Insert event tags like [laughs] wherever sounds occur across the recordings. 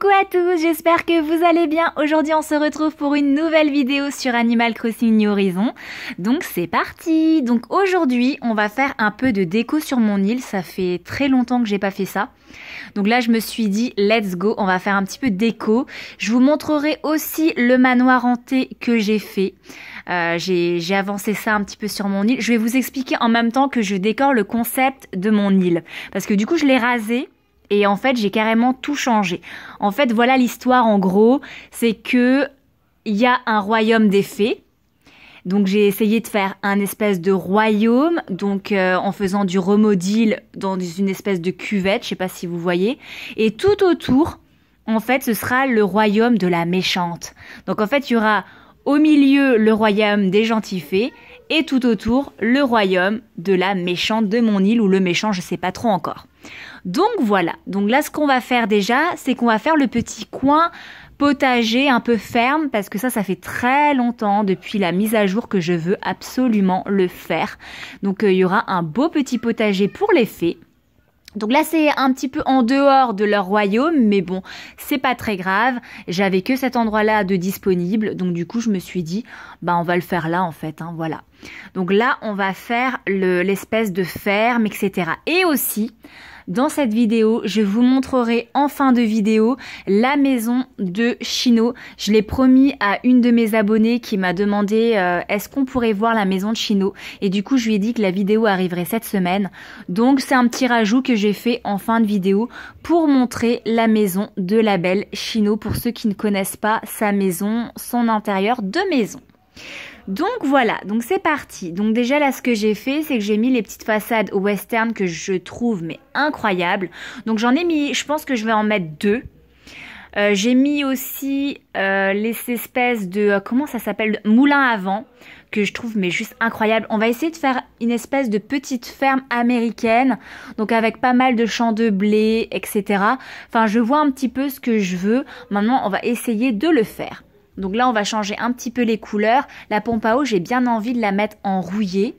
Coucou à tous, j'espère que vous allez bien. Aujourd'hui on se retrouve pour une nouvelle vidéo sur Animal Crossing New Horizon. Donc c'est parti Donc aujourd'hui on va faire un peu de déco sur mon île, ça fait très longtemps que j'ai pas fait ça. Donc là je me suis dit let's go, on va faire un petit peu de déco. Je vous montrerai aussi le manoir hanté que j'ai fait. Euh, j'ai avancé ça un petit peu sur mon île. Je vais vous expliquer en même temps que je décore le concept de mon île. Parce que du coup je l'ai rasé et en fait, j'ai carrément tout changé. En fait, voilà l'histoire en gros, c'est que il y a un royaume des fées. Donc j'ai essayé de faire un espèce de royaume, donc euh, en faisant du remodile dans une espèce de cuvette, je sais pas si vous voyez. Et tout autour, en fait, ce sera le royaume de la méchante. Donc en fait, il y aura au milieu le royaume des gentils fées et tout autour le royaume de la méchante de mon île ou le méchant, je sais pas trop encore. Donc voilà, donc là ce qu'on va faire déjà, c'est qu'on va faire le petit coin potager un peu ferme parce que ça ça fait très longtemps depuis la mise à jour que je veux absolument le faire. Donc euh, il y aura un beau petit potager pour les fées. Donc là c'est un petit peu en dehors de leur royaume mais bon, c'est pas très grave, j'avais que cet endroit-là de disponible. Donc du coup, je me suis dit bah on va le faire là en fait hein, voilà. Donc là, on va faire l'espèce de ferme etc. Et aussi dans cette vidéo, je vous montrerai en fin de vidéo la maison de Chino. Je l'ai promis à une de mes abonnées qui m'a demandé euh, est-ce qu'on pourrait voir la maison de Chino et du coup je lui ai dit que la vidéo arriverait cette semaine. Donc c'est un petit rajout que j'ai fait en fin de vidéo pour montrer la maison de la belle Chino pour ceux qui ne connaissent pas sa maison, son intérieur de maison. Donc voilà, donc c'est parti. Donc déjà là ce que j'ai fait, c'est que j'ai mis les petites façades au western que je trouve mais incroyables. Donc j'en ai mis, je pense que je vais en mettre deux. Euh, j'ai mis aussi euh, les espèces de euh, comment ça s'appelle moulins à vent que je trouve mais juste incroyables On va essayer de faire une espèce de petite ferme américaine, donc avec pas mal de champs de blé, etc. Enfin, je vois un petit peu ce que je veux. Maintenant, on va essayer de le faire. Donc là, on va changer un petit peu les couleurs. La pompe à eau, j'ai bien envie de la mettre en rouillé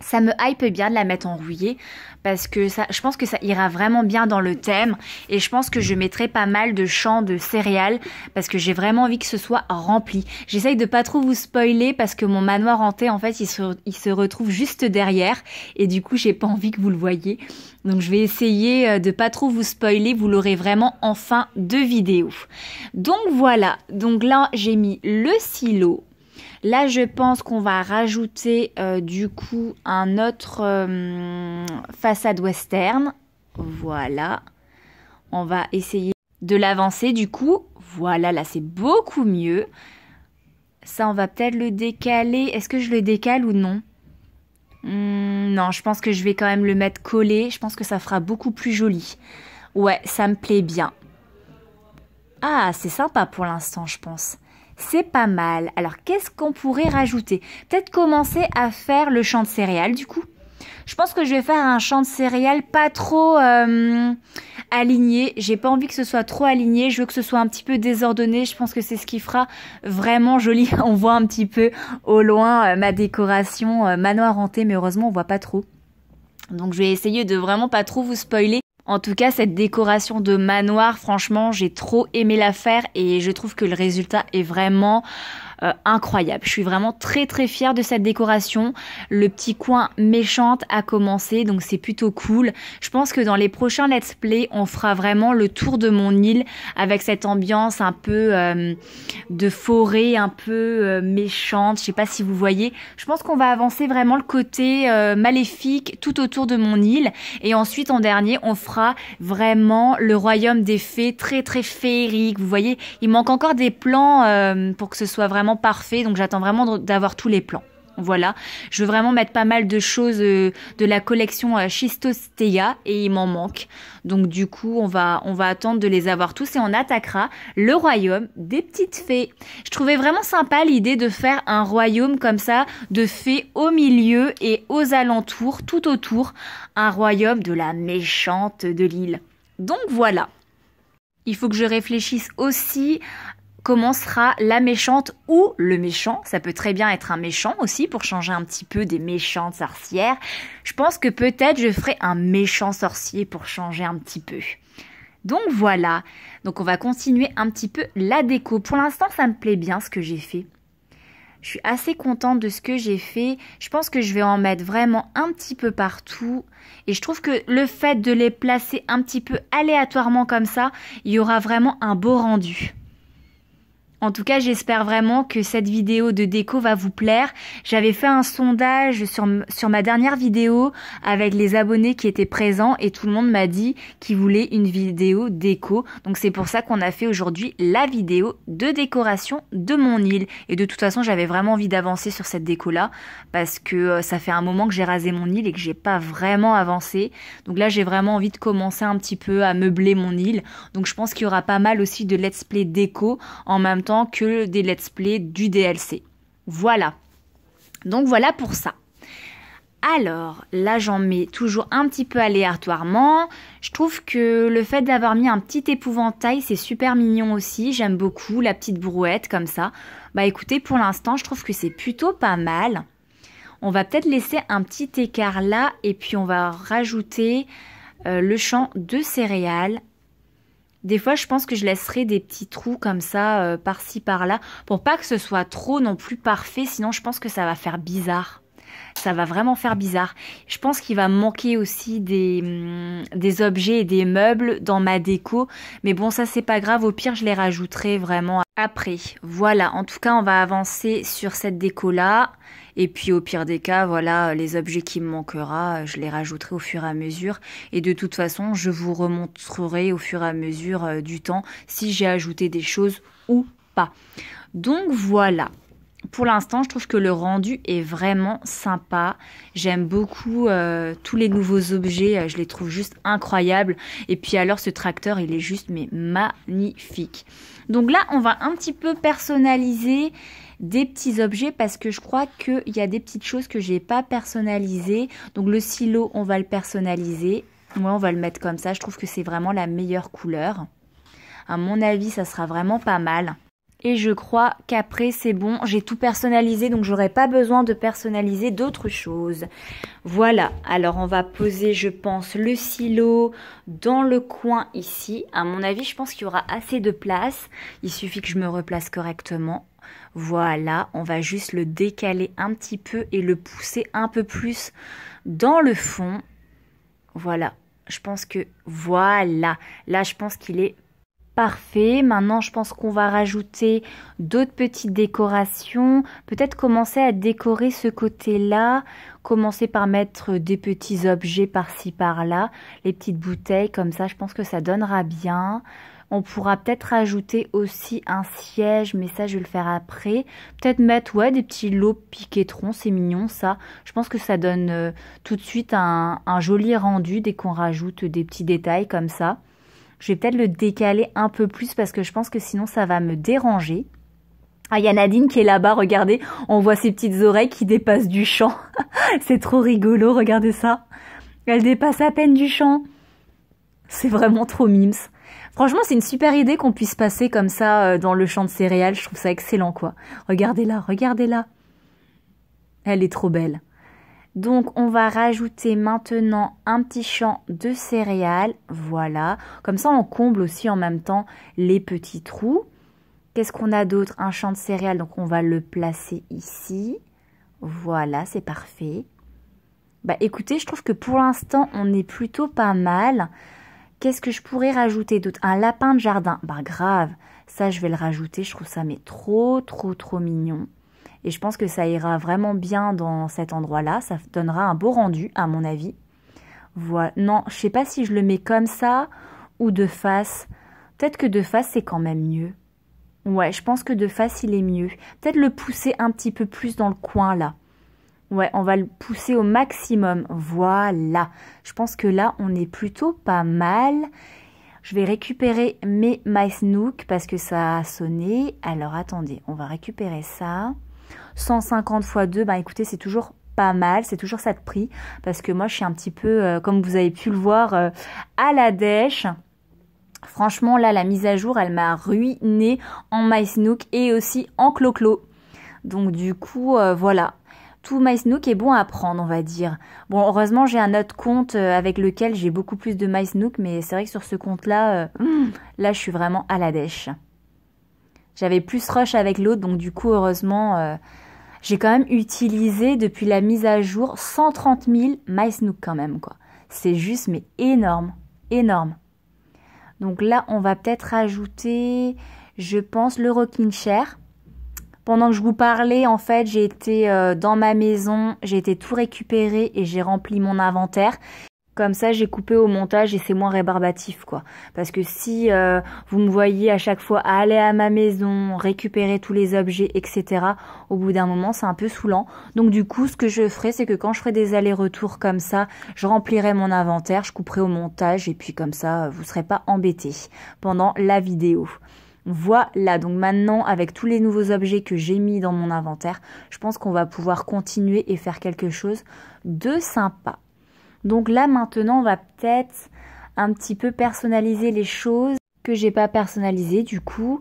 ça me hype bien de la mettre en rouillé parce que ça, je pense que ça ira vraiment bien dans le thème et je pense que je mm. mettrai pas mal de champs de céréales parce que j'ai vraiment envie que ce soit rempli. J'essaye de pas trop vous spoiler parce que mon manoir hanté en fait il se, il se retrouve juste derrière et du coup j'ai pas envie que vous le voyez. Donc je vais essayer euh, de pas trop vous spoiler, vous l'aurez vraiment en fin de vidéo. Donc voilà, donc là j'ai mis le silo, Là, je pense qu'on va rajouter euh, du coup un autre euh, façade western. Voilà. On va essayer de l'avancer du coup. Voilà, là c'est beaucoup mieux. Ça, on va peut-être le décaler. Est-ce que je le décale ou non hmm, Non, je pense que je vais quand même le mettre collé. Je pense que ça fera beaucoup plus joli. Ouais, ça me plaît bien. Ah, c'est sympa pour l'instant, je pense. C'est pas mal. Alors qu'est-ce qu'on pourrait rajouter Peut-être commencer à faire le champ de céréales du coup. Je pense que je vais faire un champ de céréales pas trop euh, aligné. J'ai pas envie que ce soit trop aligné. Je veux que ce soit un petit peu désordonné. Je pense que c'est ce qui fera vraiment joli. [laughs] On voit un petit peu au loin euh, ma décoration euh, manoir hanté, mais heureusement on voit pas trop. Donc je vais essayer de vraiment pas trop vous spoiler. En tout cas, cette décoration de manoir, franchement, j'ai trop aimé la faire et je trouve que le résultat est vraiment euh, incroyable. Je suis vraiment très très fière de cette décoration. Le petit coin méchante a commencé, donc c'est plutôt cool. Je pense que dans les prochains let's play, on fera vraiment le tour de mon île avec cette ambiance un peu euh, de forêt, un peu euh, méchante. Je sais pas si vous voyez. Je pense qu'on va avancer vraiment le côté maléfique tout autour de mon île. Et ensuite, en dernier, on fera vraiment le royaume des fées, très très féerique. Vous voyez, il manque encore des plans pour que ce soit vraiment parfait, donc j'attends vraiment d'avoir tous les plans. Voilà, je veux vraiment mettre pas mal de choses euh, de la collection Schistostea et il m'en manque. Donc du coup, on va, on va attendre de les avoir tous et on attaquera le royaume des petites fées. Je trouvais vraiment sympa l'idée de faire un royaume comme ça de fées au milieu et aux alentours, tout autour, un royaume de la méchante de l'île. Donc voilà. Il faut que je réfléchisse aussi commencera la méchante ou le méchant. Ça peut très bien être un méchant aussi pour changer un petit peu des méchantes sorcières. Je pense que peut-être je ferai un méchant sorcier pour changer un petit peu. Donc voilà, donc on va continuer un petit peu la déco. Pour l'instant, ça me plaît bien ce que j'ai fait. Je suis assez contente de ce que j'ai fait. Je pense que je vais en mettre vraiment un petit peu partout. Et je trouve que le fait de les placer un petit peu aléatoirement comme ça, il y aura vraiment un beau rendu. En tout cas, j'espère vraiment que cette vidéo de déco va vous plaire. J'avais fait un sondage sur, sur, ma dernière vidéo avec les abonnés qui étaient présents et tout le monde m'a dit qu'ils voulaient une vidéo déco. Donc c'est pour ça qu'on a fait aujourd'hui la vidéo de décoration de mon île. Et de toute façon, j'avais vraiment envie d'avancer sur cette déco-là parce que euh, ça fait un moment que j'ai rasé mon île et que j'ai pas vraiment avancé. Donc là, j'ai vraiment envie de commencer un petit peu à meubler mon île. Donc je pense qu'il y aura pas mal aussi de let's play déco en même temps que des let's play du DLC. Voilà. Donc voilà pour ça. Alors, là j'en mets toujours un petit peu aléatoirement. Je trouve que le fait d'avoir mis un petit épouvantail, c'est super mignon aussi. J'aime beaucoup la petite brouette comme ça. Bah écoutez, pour l'instant, je trouve que c'est plutôt pas mal. On va peut-être laisser un petit écart là et puis on va rajouter euh, le champ de céréales des fois, je pense que je laisserai des petits trous comme ça, euh, par-ci, par-là, pour pas que ce soit trop non plus parfait, sinon je pense que ça va faire bizarre ça va vraiment faire bizarre. Je pense qu'il va manquer aussi des, hum, des objets et des meubles dans ma déco. Mais bon, ça c'est pas grave, au pire je les rajouterai vraiment après. Voilà, en tout cas on va avancer sur cette déco là. Et puis au pire des cas, voilà, les objets qui me manquera, je les rajouterai au fur et à mesure. Et de toute façon, je vous remontrerai au fur et à mesure euh, du temps si j'ai ajouté des choses ou pas. Donc voilà pour l'instant, je trouve que le rendu est vraiment sympa. J'aime beaucoup euh, tous les nouveaux objets, euh, je les trouve juste incroyables. Et puis alors, ce tracteur, il est juste mais magnifique. Donc là, on va un petit peu personnaliser des petits objets parce que je crois qu'il y a des petites choses que je n'ai pas personnalisées. Donc le silo, on va le personnaliser. Moi, on va le mettre comme ça. Je trouve que c'est vraiment la meilleure couleur. À mon avis, ça sera vraiment pas mal. Et je crois qu'après c'est bon, j'ai tout personnalisé donc j'aurai pas besoin de personnaliser d'autres choses. Voilà, alors on va poser je pense le silo dans le coin ici. À mon avis je pense qu'il y aura assez de place, il suffit que je me replace correctement. Voilà, on va juste le décaler un petit peu et le pousser un peu plus dans le fond. Voilà, je pense que voilà, là je pense qu'il est Parfait, maintenant je pense qu'on va rajouter d'autres petites décorations, peut-être commencer à décorer ce côté-là, commencer par mettre des petits objets par-ci par-là, les petites bouteilles comme ça, je pense que ça donnera bien. On pourra peut-être rajouter aussi un siège, mais ça je vais le faire après. Peut-être mettre ouais, des petits lots piquetrons, c'est mignon ça. Je pense que ça donne euh, tout de suite un joli rendu dès qu'on rajoute des petits détails comme ça. Je vais peut-être le décaler un peu plus parce que je pense que sinon ça va me déranger. Ah, il y a Nadine qui est là-bas, regardez, on voit ses petites oreilles qui dépassent du champ. [laughs] c'est trop rigolo, regardez ça. Elle dépasse à peine du champ. C'est vraiment trop mimes. Franchement, c'est une super idée qu'on puisse passer comme ça euh, dans le champ de céréales. Je trouve ça excellent, quoi. Regardez-la, regardez-la. Elle est trop belle. Donc on va rajouter maintenant un petit champ de céréales, voilà. Comme ça on comble aussi en même temps les petits trous. Qu'est-ce qu'on a d'autre Un champ de céréales, donc on va le placer ici. Voilà, c'est parfait. Bah écoutez, je trouve que pour l'instant on est plutôt pas mal. Qu'est-ce que je pourrais rajouter d'autre Un lapin de jardin, bah grave, ça je vais le rajouter, je trouve ça mais trop trop trop mignon. Et je pense que ça ira vraiment bien dans cet endroit-là. Ça donnera un beau rendu, à mon avis. Voilà. Non, je sais pas si je le mets comme ça ou de face. Peut-être que de face, c'est quand même mieux. Ouais, je pense que de face, il est mieux. Peut-être le pousser un petit peu plus dans le coin, là. Ouais, on va le pousser au maximum. Voilà. Je pense que là, on est plutôt pas mal. Je vais récupérer mes mice nook parce que ça a sonné. Alors, attendez, on va récupérer ça. 150 fois 2, ben écoutez, c'est toujours pas mal, c'est toujours ça de prix, parce que moi je suis un petit peu, euh, comme vous avez pu le voir, euh, à la dèche. Franchement, là, la mise à jour, elle m'a ruiné en MySnook et aussi en Cloclo. Donc du coup, euh, voilà. Tout MySnook est bon à prendre, on va dire. Bon, heureusement, j'ai un autre compte avec lequel j'ai beaucoup plus de MySnook, mais c'est vrai que sur ce compte-là, mmh. là, je suis vraiment à la dèche. J'avais plus rush avec l'autre, donc du coup, heureusement, euh, j'ai quand même utilisé depuis la mise à jour 130 000 MySnook quand même, quoi. C'est juste, mais énorme, énorme. Donc là, on va peut-être ajouter, je pense, le rocking chair. Pendant que je vous parlais, en fait, j'ai été euh, dans ma maison, j'ai été tout récupérer et j'ai rempli mon inventaire. Comme ça, j'ai coupé au montage et c'est moins rébarbatif, quoi. Parce que si euh, vous me voyez à chaque fois aller à ma maison, récupérer tous les objets, etc., au bout d'un moment, c'est un peu saoulant. Donc du coup, ce que je ferai, c'est que quand je ferai des allers-retours comme ça, je remplirai mon inventaire, je couperai au montage et puis comme ça, vous ne serez pas embêté pendant la vidéo. Voilà, donc maintenant avec tous les nouveaux objets que j'ai mis dans mon inventaire, je pense qu'on va pouvoir continuer et faire quelque chose de sympa. Donc là maintenant on va peut-être un petit peu personnaliser les choses que j'ai pas personnalisées du coup.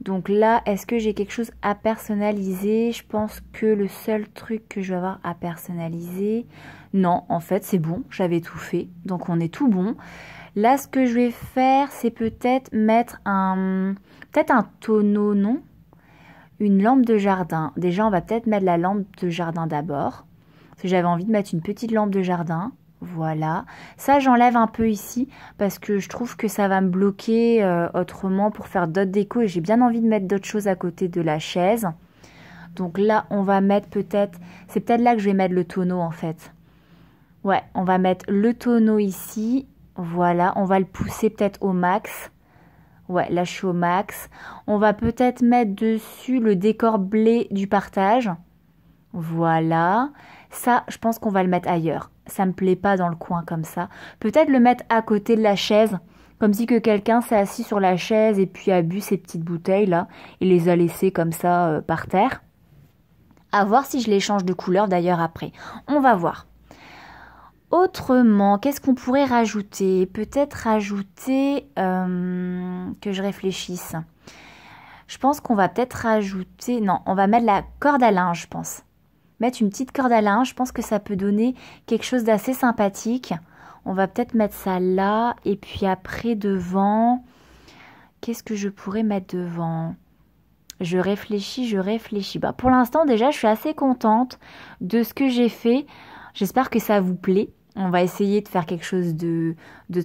Donc là, est-ce que j'ai quelque chose à personnaliser Je pense que le seul truc que je vais avoir à personnaliser, non, en fait, c'est bon, j'avais tout fait. Donc on est tout bon. Là, ce que je vais faire, c'est peut-être mettre un peut-être un tonneau, non Une lampe de jardin. Déjà, on va peut-être mettre la lampe de jardin d'abord. Parce que j'avais envie de mettre une petite lampe de jardin. Voilà, ça j'enlève un peu ici parce que je trouve que ça va me bloquer euh, autrement pour faire d'autres décos et j'ai bien envie de mettre d'autres choses à côté de la chaise. Donc là on va mettre peut-être, c'est peut-être là que je vais mettre le tonneau en fait. Ouais, on va mettre le tonneau ici, voilà, on va le pousser peut-être au max. Ouais, là je suis au max. On va peut-être mettre dessus le décor blé du partage. Voilà, ça je pense qu'on va le mettre ailleurs ça me plaît pas dans le coin comme ça. Peut-être le mettre à côté de la chaise, comme si que quelqu'un s'est assis sur la chaise et puis a bu ces petites bouteilles là et les a laissées comme ça euh, par terre. À voir si je les change de couleur d'ailleurs après. On va voir. Autrement, qu'est-ce qu'on pourrait rajouter Peut-être rajouter euh, que je réfléchisse. Je pense qu'on va peut-être rajouter. Non, on va mettre la corde à linge, je pense mettre une petite corde à linge. Je pense que ça peut donner quelque chose d'assez sympathique. On va peut-être mettre ça là. Et puis après, devant, qu'est-ce que je pourrais mettre devant je réfléchis, je réfléchis. Bah, pour l'instant, déjà, je suis assez contente de ce que j'ai fait. J'espère que ça vous plaît on va essayer de faire quelque chose de,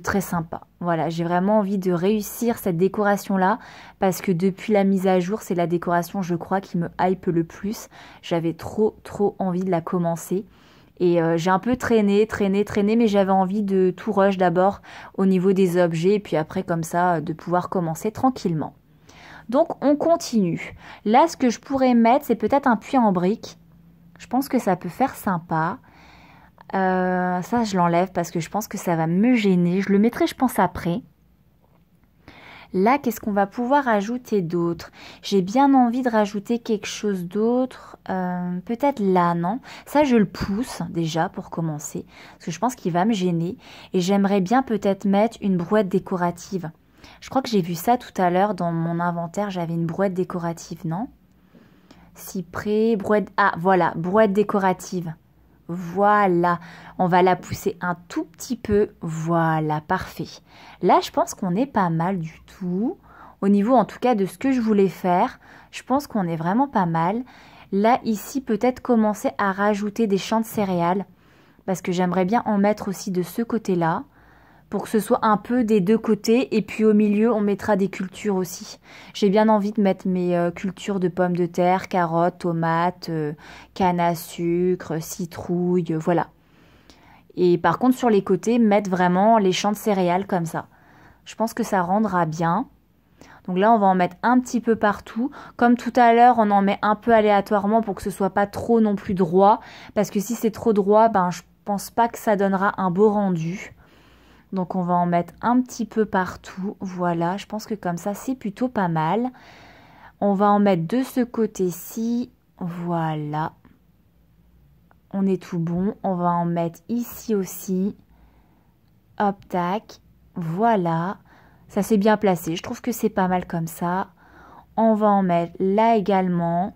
très sympa. Voilà, j'ai vraiment envie de réussir cette décoration-là parce que depuis la mise à jour, c'est la décoration, je crois, qui me hype le plus. J'avais trop, trop envie de la commencer. Et euh, j'ai un peu traîné, traîné, traîné, mais j'avais envie de tout rush d'abord au niveau des objets et puis après comme ça euh, de pouvoir commencer tranquillement. Donc on continue. Là, ce que je pourrais mettre, c'est peut-être un puits en briques. Je pense que ça peut faire sympa. Euh, ça, je l'enlève parce que je pense que ça va me gêner. Je le mettrai, je pense, après. Là, qu'est-ce qu'on va pouvoir ajouter d'autre J'ai bien envie de rajouter quelque chose d'autre. Euh, peut-être là, non Ça, je le pousse déjà pour commencer. Parce que je pense qu'il va me gêner. Et j'aimerais bien peut-être mettre une brouette décorative. Je crois que j'ai vu ça tout à l'heure dans mon inventaire. J'avais une brouette décorative, non Cyprès, brouette... Ah, voilà, brouette décorative. Voilà, on va la pousser un tout petit peu. Voilà, parfait. Là, je pense qu'on est pas mal du tout. Au niveau en tout cas de ce que je voulais faire, je pense qu'on est vraiment pas mal. Là, ici, peut-être commencer à rajouter des champs de céréales parce que j'aimerais bien en mettre aussi de ce côté-là pour que ce soit un peu des deux côtés. Et puis au milieu, on mettra des cultures aussi. J'ai bien envie de mettre mes euh, cultures de pommes de terre, carottes, tomates, cannes euh, canne à sucre, citrouilles, euh, voilà. Et par contre, sur les côtés, mettre vraiment les champs de céréales comme ça. Je pense que ça rendra bien. Donc là, on va en mettre un petit peu partout. Comme tout à l'heure, on en met un peu aléatoirement pour que ce soit pas trop non plus droit. Parce que si c'est trop droit, ben je pense pas que ça donnera un beau rendu. Donc on va en mettre un petit peu partout. Voilà, je pense que comme ça, c'est plutôt pas mal. On va en mettre de ce côté-ci. Voilà. On est tout bon. On va en mettre ici aussi. Hop, tac. Voilà. Ça s'est bien placé. Je trouve que c'est pas mal comme ça. On va en mettre là également.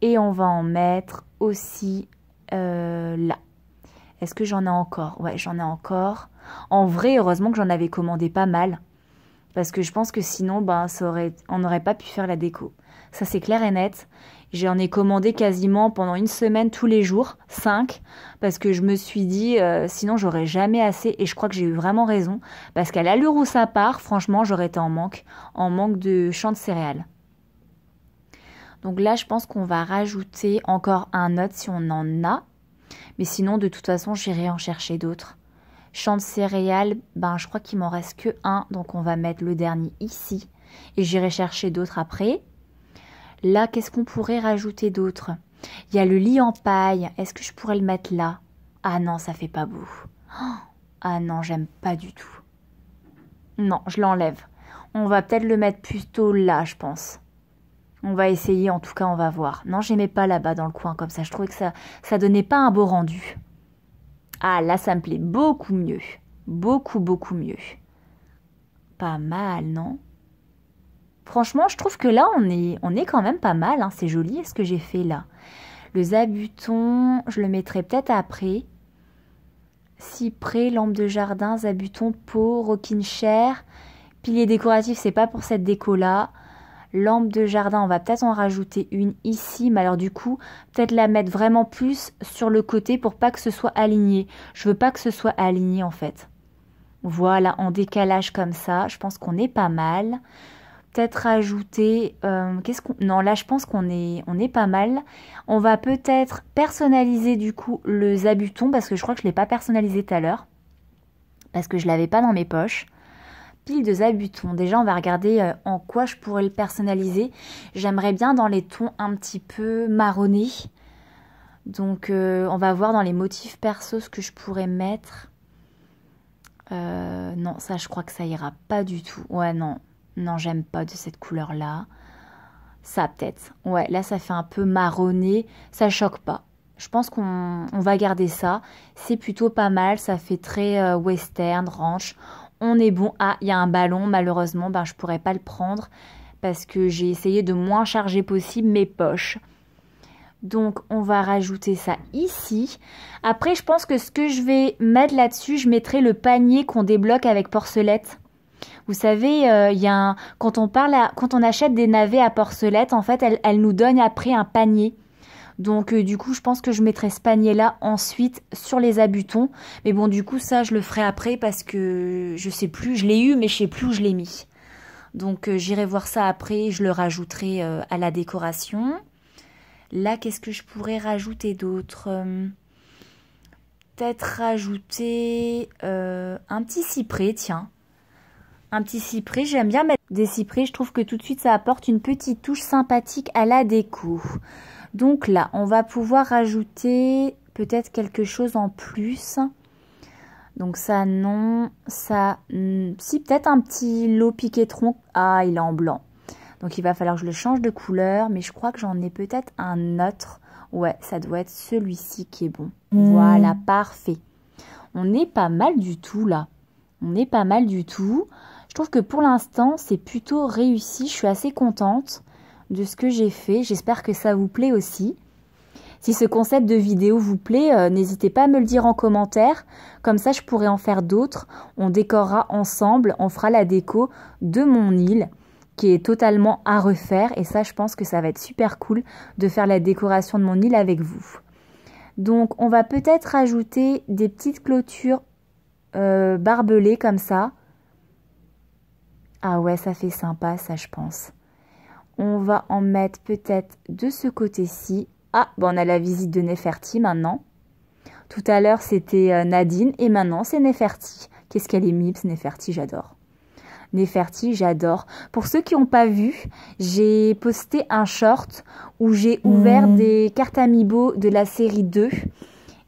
Et on va en mettre aussi euh, là. Est-ce que j'en ai encore Ouais, j'en ai encore. En vrai, heureusement que j'en avais commandé pas mal. Parce que je pense que sinon, ben, on n'aurait pas pu faire la déco. Ça, c'est clair et net. J'en ai commandé quasiment pendant une semaine tous les jours, cinq, parce que je me suis dit, euh, sinon j'aurais jamais assez, et je crois que j'ai eu vraiment raison, parce qu'à l'allure où ça part, franchement, j'aurais été en manque, en manque de champs de céréales. Donc là, je pense qu'on va rajouter encore un autre si on en a, mais sinon, de toute façon, j'irai en chercher d'autres. Champ de céréales, ben je crois qu'il m'en reste que un, donc on va mettre le dernier ici. Et j'irai chercher d'autres après. Là, qu'est-ce qu'on pourrait rajouter d'autre Il y a le lit en paille. Est-ce que je pourrais le mettre là Ah non, ça fait pas beau. Oh ah non, j'aime pas du tout. Non, je l'enlève. On va peut-être le mettre plutôt là, je pense. On va essayer, en tout cas, on va voir. Non, j'aimais pas là-bas dans le coin comme ça. Je trouvais que ça, ça donnait pas un beau rendu. Ah, là, ça me plaît beaucoup mieux. Beaucoup, beaucoup mieux. Pas mal, non Franchement, je trouve que là, on est, on est quand même pas mal. Hein. C'est joli, ce que j'ai fait là. Le zabuton, je le mettrai peut-être après. Cyprès, lampe de jardin, zabuton, peau, rocking chair. Pilier décoratif, c'est pas pour cette déco-là lampe de jardin, on va peut-être en rajouter une ici, mais alors du coup, peut-être la mettre vraiment plus sur le côté pour pas que ce soit aligné. Je veux pas que ce soit aligné en fait. Voilà, en décalage comme ça, je pense qu'on est pas mal. Peut-être rajouter, euh, qu'est-ce qu'on, non là je pense qu'on est, on est pas mal. On va peut-être personnaliser du coup le zabuton parce que je crois que je l'ai pas personnalisé tout à l'heure parce que je l'avais pas dans mes poches de Zabuton. Déjà, on va regarder euh, en quoi je pourrais le personnaliser. J'aimerais bien dans les tons un petit peu marronnés. Donc, euh, on va voir dans les motifs perso ce que je pourrais mettre. Euh, non, ça, je crois que ça ira pas du tout. Ouais, non. Non, j'aime pas de cette couleur-là. Ça, peut-être. Ouais, là, ça fait un peu marronné. Ça choque pas je pense qu'on va garder ça. C'est plutôt pas mal, ça fait très western, ranch on est bon. Ah, il y a un ballon, malheureusement, ben, je pourrais pas le prendre parce que j'ai essayé de moins charger possible mes poches. Donc on va rajouter ça ici. Après je pense que ce que je vais mettre là-dessus, je mettrai le panier qu'on débloque avec porcelette. Vous savez, euh, y a quand, on parle quand on achète des navets à porcelette, en fait, elle nous donne après un panier. Donc euh, du coup, je pense que je mettrai ce panier-là ensuite sur les abutons. Mais bon, du coup, ça, je le ferai après parce que je sais plus, je l'ai eu, mais je sais plus où je l'ai mis. Donc euh, j'irai voir ça après, je le rajouterai euh, à la décoration. Là, qu'est-ce que je pourrais rajouter d'autre Peut-être rajouter un petit cyprès, tiens. Un petit cyprès, j'aime bien mettre des cyprès, je trouve que tout de suite ça apporte une petite touche sympathique à la déco. Donc là, on va pouvoir ajouter peut-être quelque chose en plus. Donc ça, non. Ça, hmm, si peut-être un petit lot piquetron. tronc. Ah, il est en blanc. Donc il va falloir que je le change de couleur. Mais je crois que j'en ai peut-être un autre. Ouais, ça doit être celui-ci qui est bon. Mmh. Voilà, parfait. On est pas mal du tout là. On est pas mal du tout. Je trouve que pour l'instant, c'est plutôt réussi. Je suis assez contente de ce que j'ai fait. J'espère que ça vous plaît aussi. Si ce concept de vidéo vous plaît, euh, n'hésitez pas à me le dire en commentaire, comme ça je pourrais en faire d'autres. On décorera ensemble, on fera la déco de mon île qui est totalement à refaire et ça je pense que ça va être super cool de faire la décoration de mon île avec vous. Donc on va peut-être ajouter des petites clôtures euh, barbelées comme ça. Ah ouais, ça fait sympa ça je pense on va en mettre peut-être de ce côté-ci. Ah, bon, on a la visite de Neferti maintenant. Tout à l'heure, c'était euh, Nadine et maintenant, c'est Neferti. Qu'est-ce qu'elle est mips, Neferti, j'adore. Neferti, j'adore. Pour ceux qui n'ont pas vu, j'ai posté un short où j'ai hmm. ouvert des cartes amiibo de la série 2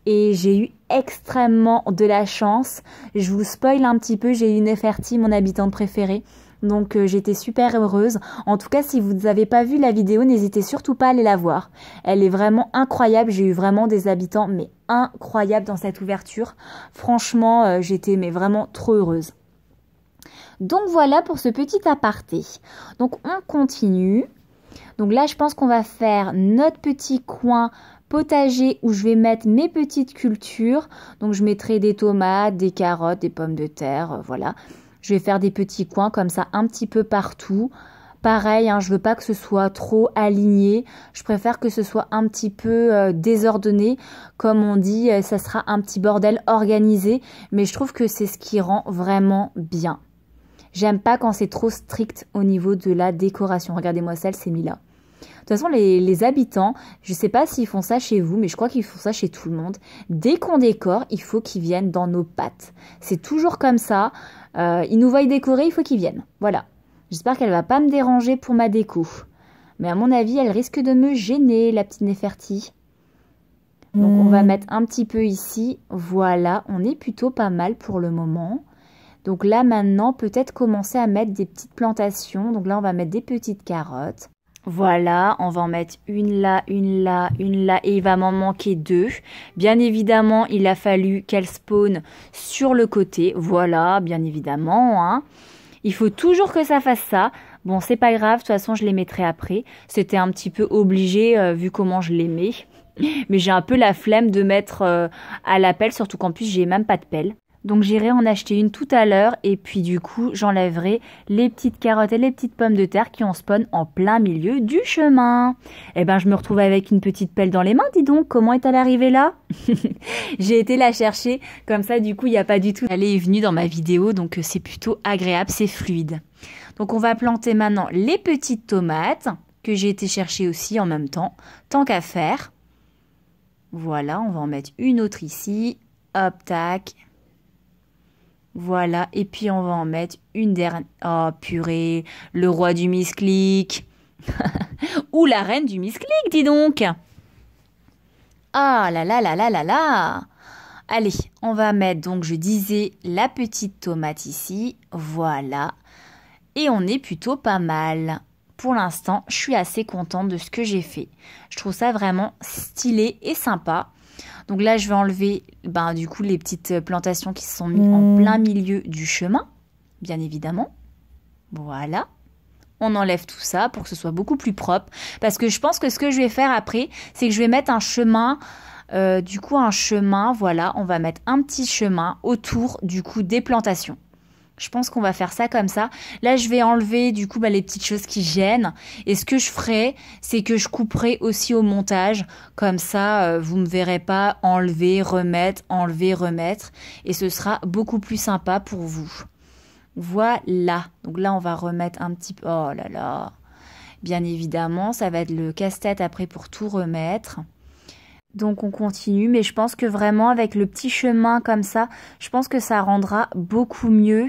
et j'ai eu extrêmement de la chance. Je vous spoil un petit peu, j'ai eu Neferti, mon habitante préférée. Donc euh, j'étais super heureuse. En tout cas, si vous n'avez pas vu la vidéo, n'hésitez surtout pas à aller la voir. Elle est vraiment incroyable. J'ai eu vraiment des habitants mais incroyables dans cette ouverture. Franchement, euh, j'étais mais vraiment trop heureuse. Donc voilà pour ce petit aparté. Donc on continue. Donc là, je pense qu'on va faire notre petit coin potager où je vais mettre mes petites cultures. Donc je mettrai des tomates, des carottes, des pommes de terre, euh, voilà. Je vais faire des petits coins comme ça un petit peu partout. Pareil, je hein, je veux pas que ce soit trop aligné. Je préfère que ce soit un petit peu euh, désordonné. Comme on dit, euh, ça sera un petit bordel organisé. Mais je trouve que c'est ce qui rend vraiment bien. J'aime pas quand c'est trop strict au niveau de la décoration. Regardez-moi celle, c'est mis là. De toute façon, les, habitants, je ne sais pas s'ils font ça chez vous, mais je crois qu'ils font ça chez tout le monde. Dès qu'on décore, il faut qu'ils viennent dans nos pattes. C'est toujours comme ça. Euh, ils nous voient décorer, il faut qu'ils viennent. Voilà. J'espère qu'elle va pas me déranger pour ma déco. Mais à mon avis, elle risque de me gêner, la petite Neferti. Donc on va hmm. mettre un petit peu ici. Voilà, on est plutôt pas mal pour le moment. Donc là maintenant, peut-être commencer à mettre des petites plantations. Donc là, on va mettre des petites carottes. Voilà, on va en mettre une là, une là, une là, et il va m'en manquer deux. Bien évidemment, il a fallu qu'elle spawn sur le côté. Voilà, bien évidemment. Hein. Il faut toujours que ça fasse ça. Bon, c'est pas grave, de toute façon, je les mettrai après. C'était un petit peu obligé euh, vu comment je les mets. Mais j'ai un peu la flemme de mettre euh, à la pelle, surtout qu'en plus, j'ai même pas de pelle. Donc j'irai en acheter une tout à l'heure et puis du coup j'enlèverai les petites carottes et les petites pommes de terre qui en spawn en plein milieu du chemin. Eh bien je me retrouve avec une petite pelle dans les mains, dis donc, comment est-elle arrivée là [laughs] J'ai été la chercher, comme ça du coup il n'y a pas du tout. Elle est venue dans ma vidéo donc euh, c'est plutôt agréable, c'est fluide. Donc on va planter maintenant les petites tomates que j'ai été chercher aussi en même temps, tant qu'à faire. Voilà, on va en mettre une autre ici. Hop, tac. Voilà, et puis on va en mettre une dernière. Oh purée, le roi du misclic. [laughs] Ou la reine du misclic, dis donc. Ah là là là là là là. Allez, on va mettre donc, je disais, la petite tomate ici. Voilà. Et on est plutôt pas mal. Pour l'instant, je suis assez contente de ce que j'ai fait. Je trouve ça vraiment stylé et sympa. Donc là, je vais enlever ben, du coup les petites plantations qui se sont mises en plein mmh. milieu du chemin, bien évidemment. Voilà. On enlève tout ça pour que ce soit beaucoup plus propre. Parce que je pense que ce que je vais faire après, c'est que je vais mettre un chemin euh, du coup un chemin, voilà, on va mettre un petit chemin autour du coup des plantations. Je pense qu'on va faire ça comme ça. Là, je vais enlever du coup bah, les petites choses qui gênent. Et ce que je ferai, c'est que je couperai aussi au montage. Comme ça, euh, vous ne me verrez pas enlever, remettre, enlever, remettre. Et ce sera beaucoup plus sympa pour vous. Voilà. Donc là, on va remettre un petit peu... Oh là là. Bien évidemment, ça va être le casse-tête après pour tout remettre. Donc on continue, mais je pense que vraiment avec le petit chemin comme ça, je pense que ça rendra beaucoup mieux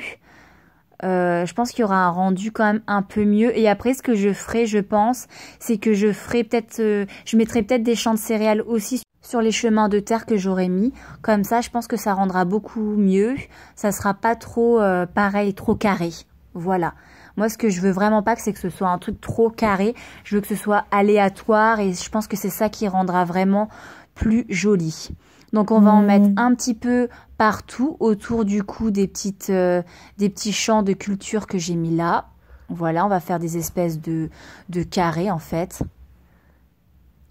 euh, je pense qu'il y aura un rendu quand même un peu mieux. Et après, ce que je ferai, je pense, c'est que je ferai peut-être, euh, je mettrai peut-être des champs de céréales aussi sur les chemins de terre que j'aurai mis. Comme ça, je pense que ça rendra beaucoup mieux. Ça sera pas trop euh, pareil, trop carré. Voilà. Moi, ce que je veux vraiment pas, c'est que ce soit un truc trop carré. Je veux que ce soit aléatoire et je pense que c'est ça qui rendra vraiment plus joli. Donc on va en mettre mmh. un petit peu partout autour du cou des, petites, euh, des petits champs de culture que j'ai mis là. Voilà, on va faire des espèces de, de carrés en fait.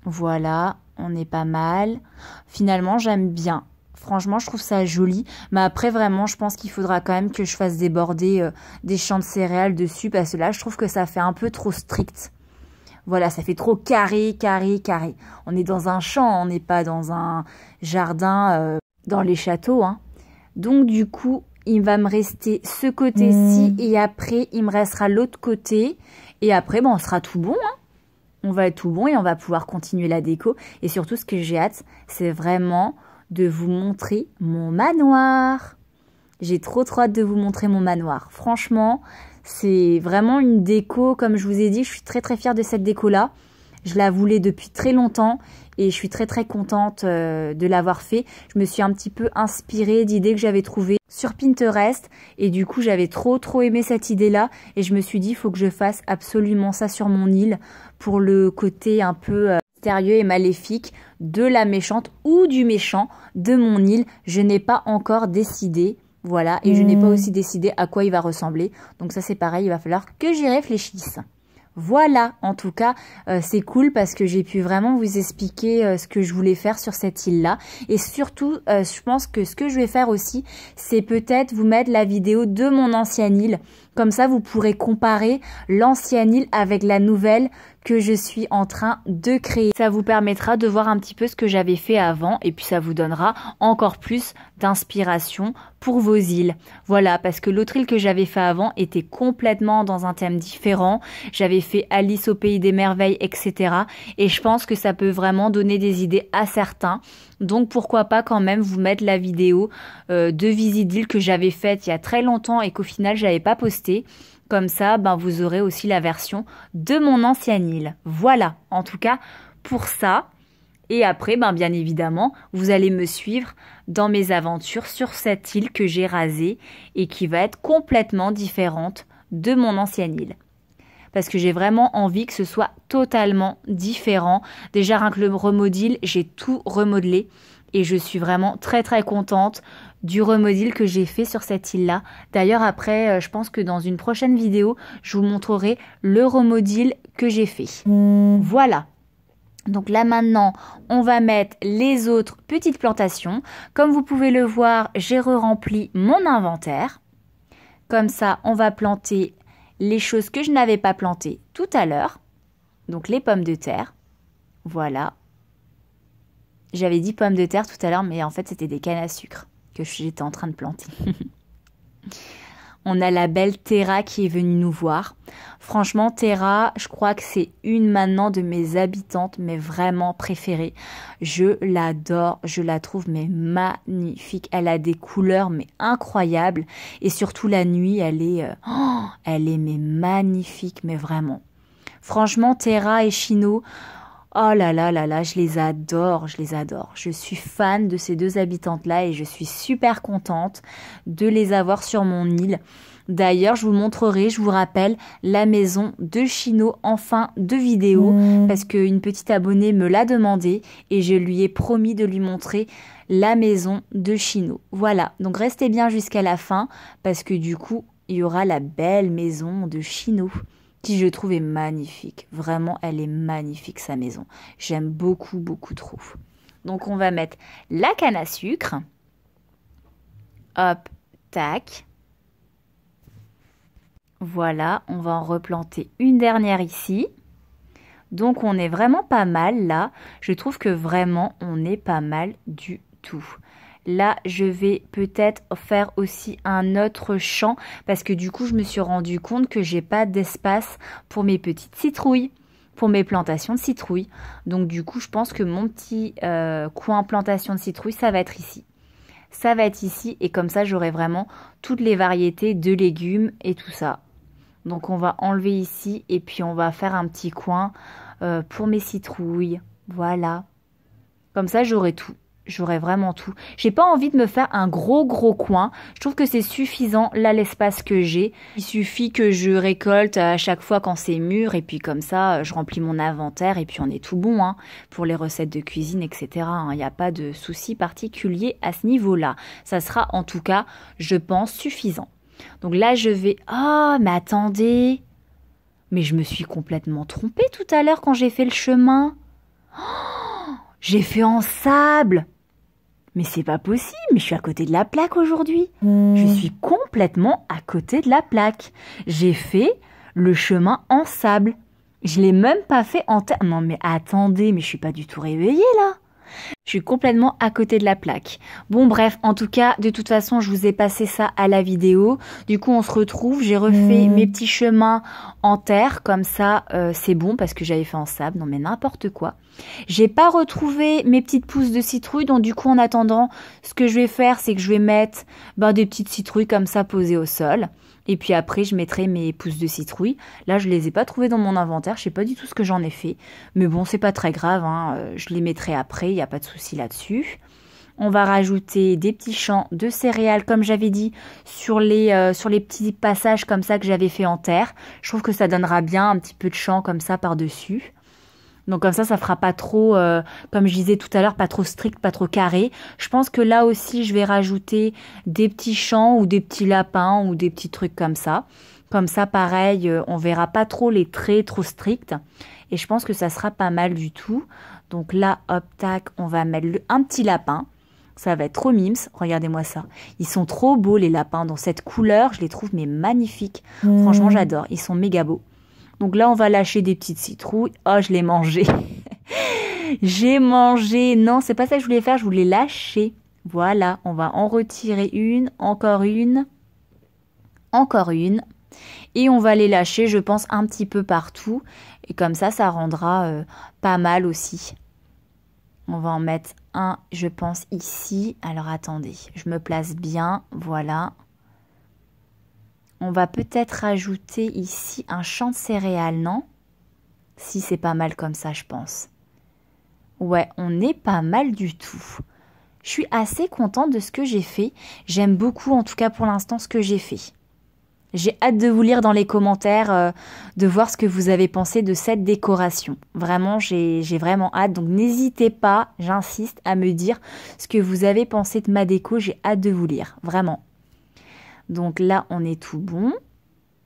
Voilà, on est pas mal. Finalement, j'aime bien. Franchement, je trouve ça joli. Mais après, vraiment, je pense qu'il faudra quand même que je fasse déborder euh, des champs de céréales dessus parce que là, je trouve que ça fait un peu trop strict. Voilà, ça fait trop carré, carré, carré. On est dans un champ, on n'est pas dans un jardin, euh, dans les châteaux. Hein. Donc du coup, il va me rester ce côté-ci mmh. et après, il me restera l'autre côté. Et après, bon, on sera tout bon. Hein. On va être tout bon et on va pouvoir continuer la déco. Et surtout, ce que j'ai hâte, c'est vraiment de vous montrer mon manoir. J'ai trop trop hâte de vous montrer mon manoir. Franchement, c'est vraiment une déco, comme je vous ai dit, je suis très très fière de cette déco-là. Je la voulais depuis très longtemps et je suis très très contente euh, de l'avoir fait. Je me suis un petit peu inspirée d'idées que j'avais trouvées sur Pinterest et du coup j'avais trop trop aimé cette idée là et je me suis dit faut que je fasse absolument ça sur mon île pour le côté un peu euh, mystérieux et maléfique de la méchante ou du méchant de mon île. Je n'ai pas encore décidé voilà, et je n'ai pas hmm. aussi décidé à quoi il va ressembler. Donc ça c'est pareil, il va falloir que j'y réfléchisse. Voilà, en tout cas, euh, c'est cool parce que j'ai pu vraiment vous expliquer euh, ce que je voulais faire sur cette île-là. Et surtout, euh, je pense que ce que je vais faire aussi, c'est peut-être vous mettre la vidéo de mon ancienne île. Comme ça, vous pourrez comparer l'ancienne île avec la nouvelle que je suis en train de créer. Ça vous permettra de voir un petit peu ce que j'avais fait avant et puis ça vous donnera encore plus d'inspiration pour vos îles. Voilà, parce que l'autre île que j'avais fait avant était complètement dans un thème différent. J'avais fait Alice au pays des merveilles, etc. Et je pense que ça peut vraiment donner des idées à certains. Donc pourquoi pas quand même vous mettre la vidéo euh, de visite d'île que j'avais faite il y a très longtemps et qu'au final j'avais pas posté. Comme ça, ben, vous aurez aussi la version de mon ancienne île. Voilà, en tout cas, pour ça. Et après, ben, bien évidemment, vous allez me suivre dans mes aventures sur cette île que j'ai rasée et qui va être complètement différente de mon ancienne île parce que j'ai vraiment envie que ce soit totalement différent. Déjà, rien que le remodile, j'ai tout remodelé et je suis vraiment très très contente du remodel que j'ai fait sur cette île-là. D'ailleurs après, euh, je pense que dans une prochaine vidéo, je vous montrerai le remodel que j'ai fait. Voilà, donc là maintenant, on va mettre les autres petites plantations. Comme vous pouvez le voir, j'ai re-rempli mon inventaire. Comme ça, on va planter les choses que je n'avais pas plantées tout à l'heure. Donc les pommes de terre. Voilà. J'avais dit pommes de terre tout à l'heure, mais en fait, c'était des cannes à sucre que j'étais en train de planter. [laughs] On a la belle Terra qui est venue nous voir. Franchement, Terra, je crois que c'est une maintenant de mes habitantes, mais vraiment préférée. Je l'adore, je la trouve mais magnifique. Elle a des couleurs mais incroyables et surtout la nuit, elle est, euh, oh, elle est mais magnifique, mais vraiment. Franchement, Terra et Chino, Oh là là là là, je les adore, je les adore. Je suis fan de ces deux habitantes-là et je suis super contente de les avoir sur mon île. D'ailleurs, je vous montrerai, je vous rappelle, la maison de Chino en fin de vidéo mmh. parce qu'une petite abonnée me l'a demandé et je lui ai promis de lui montrer la maison de Chino. Voilà, donc restez bien jusqu'à la fin parce que du coup, il y aura la belle maison de Chino qui je trouve est magnifique. Vraiment, elle est magnifique sa maison. J'aime beaucoup, beaucoup trop. Donc on va mettre la canne à sucre. Hop, tac. Voilà, on va en replanter une dernière ici. Donc on est vraiment pas mal là. Je trouve que vraiment on est pas mal du tout là je vais peut-être faire aussi un autre champ parce que du coup je me suis rendu compte que j'ai pas d'espace pour mes petites citrouilles pour mes plantations de citrouilles donc du coup je pense que mon petit euh, coin plantation de citrouilles ça va être ici ça va être ici et comme ça j'aurai vraiment toutes les variétés de légumes et tout ça donc on va enlever ici et puis on va faire un petit coin euh, pour mes citrouilles voilà comme ça j'aurai tout j'aurai vraiment tout. J'ai pas envie de me faire un gros gros coin. Je trouve que c'est suffisant là l'espace que j'ai. Il suffit que je récolte à chaque fois quand c'est mûr et puis comme ça je remplis mon inventaire et puis on est tout bon hein, pour les recettes de cuisine etc. Il n'y a pas de souci particulier à ce niveau-là. Ça sera en tout cas je pense suffisant. Donc là je vais... Oh mais attendez Mais je me suis complètement trompée tout à l'heure quand j'ai fait le chemin. Oh, j'ai fait en sable mais c'est pas possible, mais je suis à côté de la plaque aujourd'hui. Je hmm. suis complètement à côté de la plaque. J'ai fait le chemin en sable. Je l'ai même pas fait en terre. Non mais attendez, mais je suis pas du tout réveillée là. Je suis complètement à côté de la plaque. Bon bref, en tout cas, de toute façon, je vous ai passé ça à la vidéo. Du coup, on se retrouve. J'ai refait hmm. mes petits chemins en terre, comme ça, euh, c'est bon parce que j'avais fait en sable. Non mais n'importe quoi. J'ai pas retrouvé mes petites pousses de citrouille, donc du coup, en attendant, ce que je vais faire, c'est que je vais mettre ben, des petites citrouilles comme ça posées au sol. Et puis après, je mettrai mes pousses de citrouille. Là, je les ai pas trouvées dans mon inventaire. Je sais pas du tout ce que j'en ai fait. Mais bon, c'est pas très grave. Hein. Euh, je les mettrai après. Il n'y a pas de souci là-dessus. On va rajouter des petits champs de céréales, comme j'avais dit, sur les, euh, sur les petits passages comme ça que j'avais fait en terre. Je trouve que ça donnera bien un petit peu de champ comme ça par-dessus. Donc comme ça, ça fera pas trop, euh, comme je disais tout à l'heure, pas trop strict, pas trop carré. Je pense que là aussi, je vais rajouter des petits champs ou des petits lapins ou des petits trucs comme ça. Comme ça, pareil, euh, on verra pas trop les traits trop stricts. Et je pense que ça sera pas mal du tout. Donc là, hop, tac, on va mettre un petit lapin. Ça va être trop mimes. Regardez-moi ça. Ils sont trop beaux, les lapins. Dans cette couleur, je les trouve mais magnifiques. Mmh. Franchement, j'adore. Ils sont méga beaux. Donc là, on va lâcher des petites citrouilles. Oh, je l'ai mangé. [laughs] J'ai mangé. Non, c'est pas ça que je voulais faire. Je voulais lâcher. Voilà, on va en retirer une, encore une, encore une. Et on va les lâcher, je pense, un petit peu partout. Et comme ça, ça rendra euh, pas mal aussi. On va en mettre un, je pense, ici. Alors attendez, je me place bien. Voilà. On va peut-être ajouter ici un champ de céréales, non Si c'est pas mal comme ça, je pense. Ouais, on est pas mal du tout. Je suis assez contente de ce que j'ai fait. J'aime beaucoup, en tout cas pour l'instant, ce que j'ai fait. J'ai hâte de vous lire dans les commentaires, euh, de voir ce que vous avez pensé de cette décoration. Vraiment, j'ai vraiment hâte. Donc n'hésitez pas, j'insiste, à me dire ce que vous avez pensé de ma déco. J'ai hâte de vous lire, vraiment. Donc là, on est tout bon.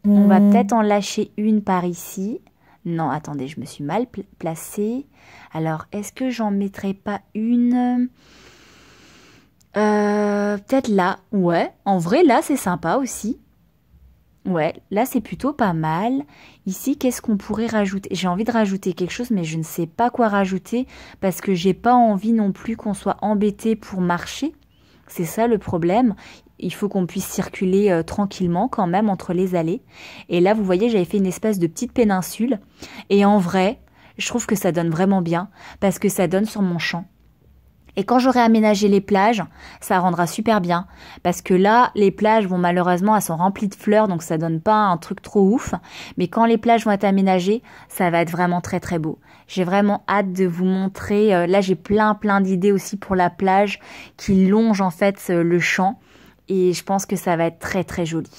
On va hmm. peut-être en lâcher une par ici. Non, attendez, je me suis mal placée. Alors, est-ce que j'en mettrai pas une euh, Peut-être là. Ouais, en vrai, là, c'est sympa aussi. Ouais, là, c'est plutôt pas mal. Ici, qu'est-ce qu'on pourrait rajouter J'ai envie de rajouter quelque chose, mais je ne sais pas quoi rajouter parce que j'ai pas envie non plus qu'on soit embêté pour marcher. C'est ça le problème il faut qu'on puisse circuler euh, tranquillement quand même entre les allées. Et là, vous voyez, j'avais fait une espèce de petite péninsule. Et en vrai, je trouve que ça donne vraiment bien parce que ça donne sur mon champ. Et quand j'aurai aménagé les plages, ça rendra super bien parce que là, les plages vont malheureusement, elles sont remplies de fleurs, donc ça donne pas un truc trop ouf. Mais quand les plages vont être aménagées, ça va être vraiment très très beau. J'ai vraiment hâte de vous montrer. Euh, là, j'ai plein plein d'idées aussi pour la plage qui longe en fait euh, le champ et je pense que ça va être très très joli.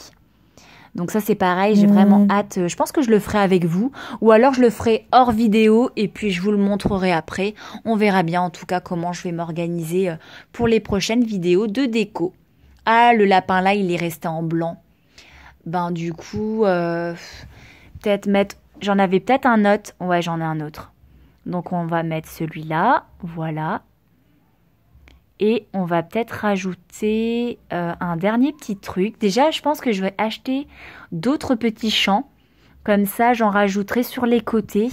Donc ça c'est pareil, j'ai mhm. vraiment hâte. Je pense que je le ferai avec vous ou alors je le ferai hors vidéo et puis je vous le montrerai après. On verra bien en tout cas comment je vais m'organiser euh, pour les prochaines vidéos de déco. Ah le lapin là il est resté en blanc. Ben du coup euh, peut-être mettre. J'en avais peut-être un autre. Ouais j'en ai un autre. Donc on va mettre celui-là. Voilà. Et on va peut-être rajouter euh, un dernier petit truc. Déjà, je pense que je vais acheter d'autres petits champs. Comme ça, j'en rajouterai sur les côtés.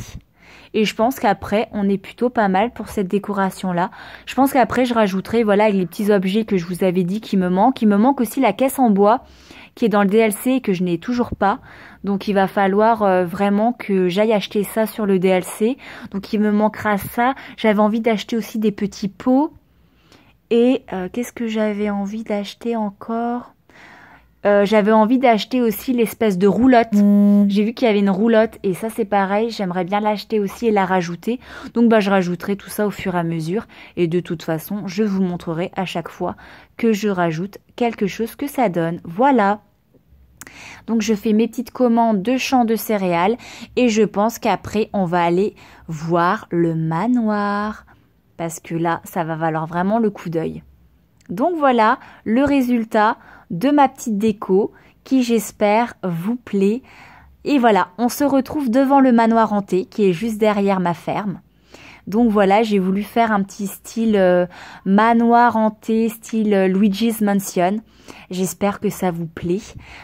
Et je pense qu'après, on est plutôt pas mal pour cette décoration-là. Je pense qu'après, je rajouterai voilà, les petits objets que je vous avais dit qui me manquent. Il me manque aussi la caisse en bois qui est dans le DLC et que je n'ai toujours pas. Donc il va falloir euh, vraiment que j'aille acheter ça sur le DLC. Donc il me manquera ça. J'avais envie d'acheter aussi des petits pots et euh, qu'est-ce que j'avais envie d'acheter encore euh, J'avais envie d'acheter aussi l'espèce de roulotte. Hmm. J'ai vu qu'il y avait une roulotte et ça c'est pareil, j'aimerais bien l'acheter aussi et la rajouter. Donc bah, je rajouterai tout ça au fur et à mesure et de toute façon, je vous montrerai à chaque fois que je rajoute quelque chose que ça donne. Voilà. Donc je fais mes petites commandes de champs de céréales et je pense qu'après on va aller voir le manoir parce que là, ça va valoir vraiment le coup d'œil. Donc voilà le résultat de ma petite déco qui j'espère vous plaît. Et voilà, on se retrouve devant le manoir hanté qui est juste derrière ma ferme. Donc voilà, j'ai voulu faire un petit style euh, manoir hanté, style euh, Luigi's Mansion. J'espère que ça vous plaît.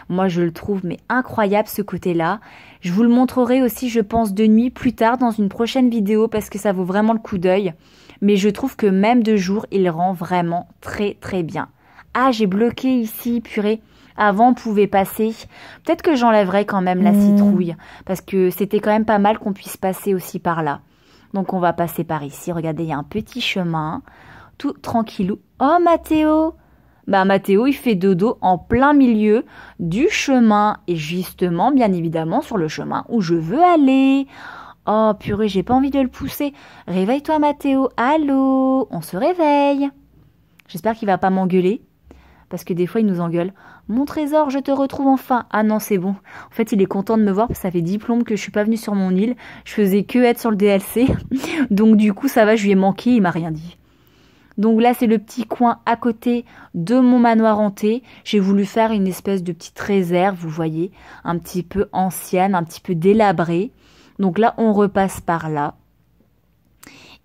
Moi, je le trouve mais incroyable ce côté-là. Je vous le montrerai aussi, je pense, de nuit plus tard dans une prochaine vidéo parce que ça vaut vraiment le coup d'œil mais je trouve que même de jour, il rend vraiment très très bien. Ah, j'ai bloqué ici, purée. Avant, on pouvait passer. Peut-être que j'enlèverai quand même la hmm. citrouille, parce que c'était quand même pas mal qu'on puisse passer aussi par là. Donc on va passer par ici. Regardez, il y a un petit chemin, tout tranquillou. Oh, Mathéo bah, Mathéo, il fait dodo en plein milieu du chemin. Et justement, bien évidemment, sur le chemin où je veux aller. Oh purée, j'ai pas envie de le pousser. Réveille-toi Mathéo. Allô, on se réveille. J'espère qu'il va pas m'engueuler parce que des fois il nous engueule. Mon trésor, je te retrouve enfin. Ah non, c'est bon. En fait, il est content de me voir parce ça fait dix plombes que je suis pas venue sur mon île. Je faisais que être sur le DLC. [laughs] Donc du coup, ça va, je lui ai manqué, il m'a rien dit. Donc là, c'est le petit coin à côté de mon manoir hanté. J'ai voulu faire une espèce de petite réserve, vous voyez, un petit peu ancienne, un petit peu délabrée. Donc là, on repasse par là.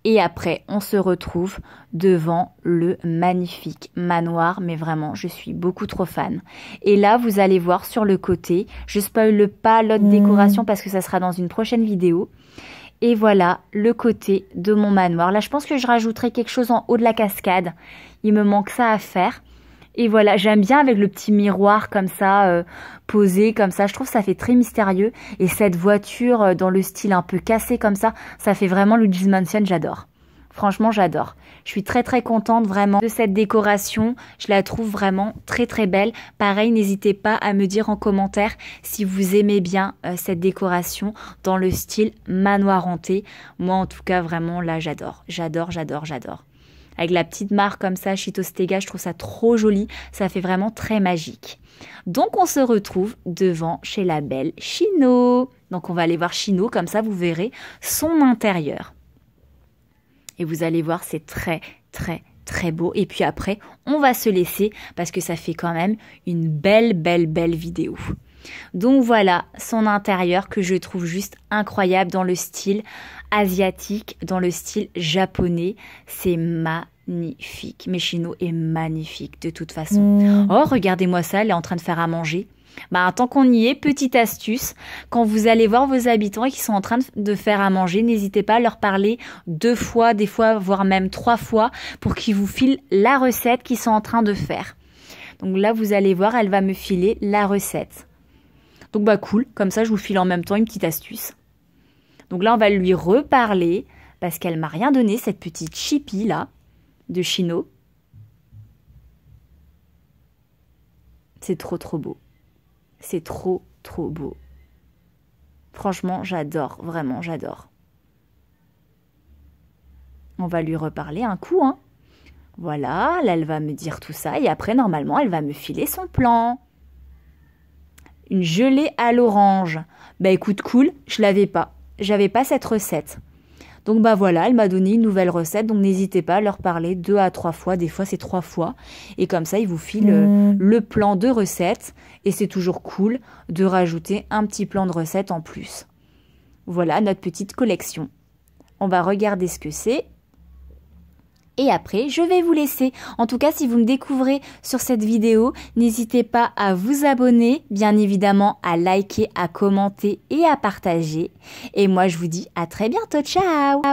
Et après, on se retrouve devant le magnifique manoir. Mais vraiment, je suis beaucoup trop fan. Et là, vous allez voir sur le côté, je spoil pas l'autre hmm. décoration parce que ça sera dans une prochaine vidéo. Et voilà le côté de mon manoir. Là, je pense que je rajouterai quelque chose en haut de la cascade. Il me manque ça à faire. Et voilà, j'aime bien avec le petit miroir comme ça, euh, posé comme ça. Je trouve ça fait très mystérieux. Et cette voiture euh, dans le style un peu cassé comme ça, ça fait vraiment Luigi's Mansion, j'adore. Franchement, j'adore. Je suis très très contente vraiment de cette décoration. Je la trouve vraiment très très belle. Pareil, n'hésitez pas à me dire en commentaire si vous aimez bien euh, cette décoration dans le style manoir hanté. Moi en tout cas, vraiment là, j'adore. J'adore, j'adore, j'adore avec la petite mare comme ça, Chitostega, je trouve ça trop joli, ça fait vraiment très magique. Donc on se retrouve devant chez la belle Chino. Donc on va aller voir Chino, comme ça vous verrez son intérieur. Et vous allez voir, c'est très très très beau. Et puis après, on va se laisser parce que ça fait quand même une belle belle belle vidéo. Donc voilà son intérieur que je trouve juste incroyable dans le style asiatique, dans le style japonais. C'est magnifique. Meshino est magnifique de toute façon. Mm. Oh, regardez-moi ça, elle est en train de faire à manger. Bah, tant qu'on y est, petite astuce, quand vous allez voir vos habitants qui sont en train de faire à manger, n'hésitez pas à leur parler deux fois, des fois, voire même trois fois pour qu'ils vous filent la recette qu'ils sont en train de faire. Donc là, vous allez voir, elle va me filer la recette. Donc bah cool, comme ça je vous file en même temps une petite astuce. Donc là on va lui reparler parce qu'elle m'a rien donné cette petite chippie là de Chino. C'est trop trop beau. C'est trop trop beau. Franchement, j'adore, vraiment, j'adore. On va lui reparler un coup, hein. Voilà, là elle va me dire tout ça et après normalement elle va me filer son plan une gelée à l'orange. Bah écoute, cool, je l'avais pas. J'avais pas cette recette. Donc bah voilà, elle m'a donné une nouvelle recette, donc n'hésitez pas à leur parler deux à trois fois, des fois c'est trois fois, et comme ça ils vous filent euh, mmh. le plan de recette, et c'est toujours cool de rajouter un petit plan de recette en plus. Voilà notre petite collection. On va regarder ce que c'est et après je vais vous laisser. En tout cas, si vous me découvrez sur cette vidéo, n'hésitez pas à vous abonner, bien évidemment à liker, à commenter et à partager. Et moi je vous dis à très bientôt, ciao